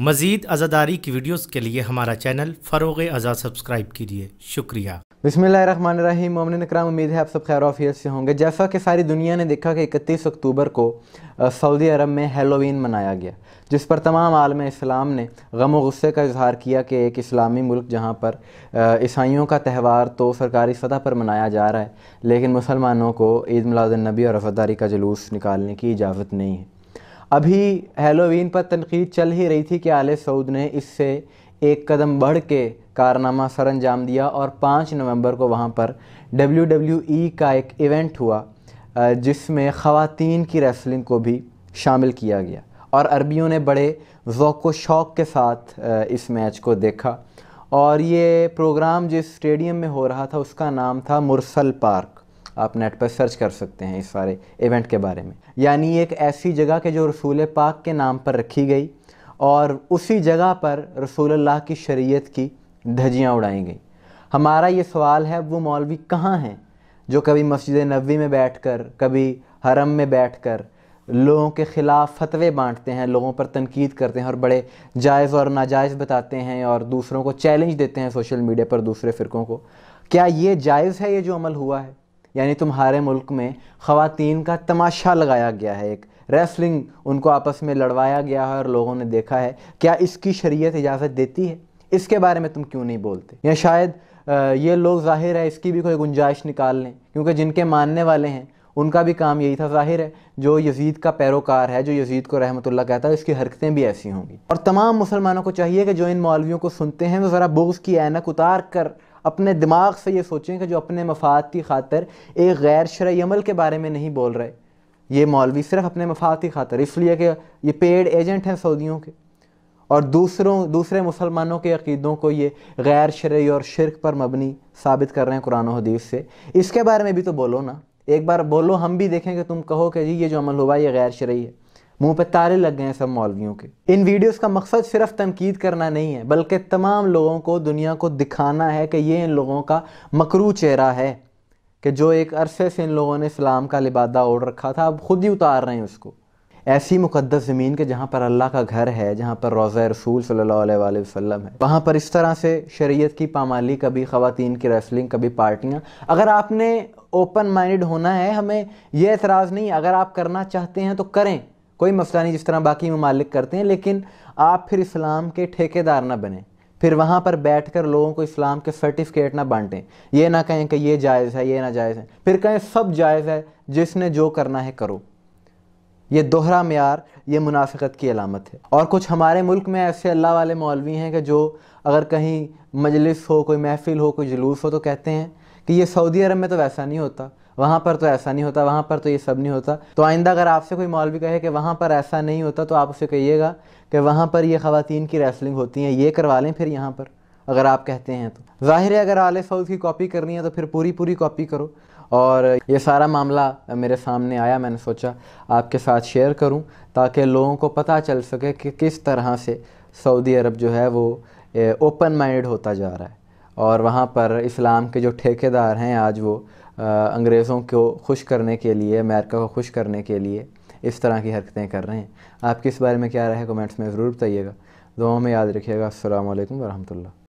मजीद आज़ादारी की वीडियोस के लिए हमारा चैनल फ़रोग अज़ा सब्सक्राइब कीजिए शुक्रिया बसमिल्ल मोमिन उम्मीद है आप सब खैर ऑफियर से होंगे जैसा कि सारी दुनिया ने देखा कि इकतीस अक्टूबर को सऊदी अरब में हेलोवीन मनाया गया जिस पर तमाम आलम इस्लाम ने गम गुस्से का इजहार किया कि एक इस्लामी मुल्क जहाँ पर ईसाइयों का त्यौहार तो सरकारी सतह पर मनाया जा रहा है लेकिन मुसलमानों को ईद मिलादनबी और वफादारी का जुलूस निकालने की इजाज़त नहीं है अभी हेलोवीन पर तनकीद चल ही रही थी कि आल सऊद ने इससे एक कदम बढ़ के कारनामा सर अंजाम दिया और पाँच नवंबर को वहाँ पर डब्ल्यू डब्ल्यू ई का एक इवेंट हुआ जिसमें ख़वान की रेसलिंग को भी शामिल किया गया और अरबियों ने बड़े व शौक़ के साथ इस मैच को देखा और ये प्रोग्राम जिस स्टेडियम में हो रहा था उसका नाम था मुरसल पार्क आप नेट पर सर्च कर सकते हैं इस सारे इवेंट के बारे में यानी एक ऐसी जगह के जो रसूल पाक के नाम पर रखी गई और उसी जगह पर रसूल अल्लाह की शरीयत की धजियाँ उड़ाई गई हमारा ये सवाल है वो मौलवी कहाँ हैं जो कभी मस्जिद नबी में कर कभी हरम में कर लोगों के ख़िलाफ़ फतवे बांटते हैं लोगों पर तनकीद करते हैं और बड़े जायज़ और नाजायज़ बताते हैं और दूसरों को चैलेंज देते हैं सोशल मीडिया पर दूसरे फ़िरक़ों को क्या ये जायज़ है ये जो अमल हुआ है यानी तुम्हारे मुल्क में ख़वातीन का तमाशा लगाया गया है एक रेसलिंग उनको आपस में लड़वाया गया है और लोगों ने देखा है क्या इसकी शरीयत इजाज़त देती है इसके बारे में तुम क्यों नहीं बोलते या शायद ये लोग ज़ाहिर है इसकी भी कोई गुंजाइश निकाल लें क्योंकि जिनके मानने वाले हैं उनका भी काम यही था ज़ाहिर है जो यजीद का पैरोकार है जो यजीद को रहमतुल्ला कहता है इसकी हरकतें भी ऐसी होंगी और तमाम मुसलमानों को चाहिए कि जो इन मौलवियों को सुनते हैं वो तो ज़रा बोझ की ऐनक उतार कर अपने दिमाग से ये सोचें कि जो अपने मफाद की खातर एक गैर शरा अमल के बारे में नहीं बोल रहे ये मौलवी सिर्फ अपने मफाद की खातर इसलिए कि ये पेड एजेंट हैं सऊदियों के और दूसरों दूसरे मुसलमानों के अकीदों को ये गैर शर्य और शिरक पर मबनी साबित कर रहे हैं कुरान हदीस से इसके बारे में भी तो बोलो ना एक बार बोलो हम भी देखें कि तुम कहो कि जी ये जो अमल हुआ ये गैर शरय है मुंह पे तारे लग गए हैं सब मौलवियों के इन वीडियोस का मकसद सिर्फ तनकीद करना नहीं है बल्कि तमाम लोगों को दुनिया को दिखाना है कि ये इन लोगों का मकरू चेहरा है कि जो एक अरसे से इन लोगों ने इस्लाम का लिबादा ओढ़ रखा था अब खुद ही उतार रहे हैं उसको ऐसी मुकदस ज़मीन के जहाँ पर अल्लाह का घर है जहाँ पर रोज़ा रसूल सल्ला वसम है वहाँ पर इस तरह से शरीय की पामाली कभी ख़वान की रेसलिंग कभी पार्टियाँ अगर आपने ओपन माइंड होना है हमें यह एतराज़ नहीं अगर आप करना चाहते हैं तो करें कोई मसला नहीं जिस तरह बाकी ममालिक करते हैं लेकिन आप फिर इस्लाम के ठेकेदार ना बने फिर वहाँ पर बैठ कर लोगों को इस्लाम के सर्टिफिकेट ना बांटें ये ना कहें कि ये जायज़ है ये ना जायज़ है फिर कहें सब जायज़ है जिसने जो करना है करो ये दोहरा मैार ये मुनाफिकत की अलामत है और कुछ हमारे मुल्क में ऐसे अल्लाह वाले मौलवी हैं कि जो अगर कहीं मजलिस हो कोई महफिल हो कोई जुलूस हो तो कहते हैं कि ये सऊदी अरब में तो वैसा नहीं होता वहाँ पर तो ऐसा नहीं होता वहाँ पर तो ये सब नहीं होता तो आइंदा अगर आपसे कोई मौलवी कहे कि वहाँ पर ऐसा नहीं होता तो आप उसे कहिएगा कि वहाँ पर ये खातन की रेसलिंग होती है ये करवा लें फिर यहाँ पर अगर आप कहते हैं तो ज़ाहिर है अगर आले सऊद की कॉपी करनी है तो फिर पूरी पूरी कॉपी करो और ये सारा मामला मेरे सामने आया मैंने सोचा आपके साथ शेयर करूँ ताकि लोगों को पता चल सके कि किस तरह से सऊदी अरब जो है वो ओपन माइंड होता जा रहा है और वहाँ पर इस्लाम के जो ठेकेदार हैं आज वो अंग्रेज़ों को खुश करने के लिए अमेरिका को खुश करने के लिए इस तरह की हरकतें कर रहे हैं आपके इस बारे में क्या रहे कमेंट्स में ज़रूर बताइएगा दुआओं में याद रखिएगा असल वरहमल्ला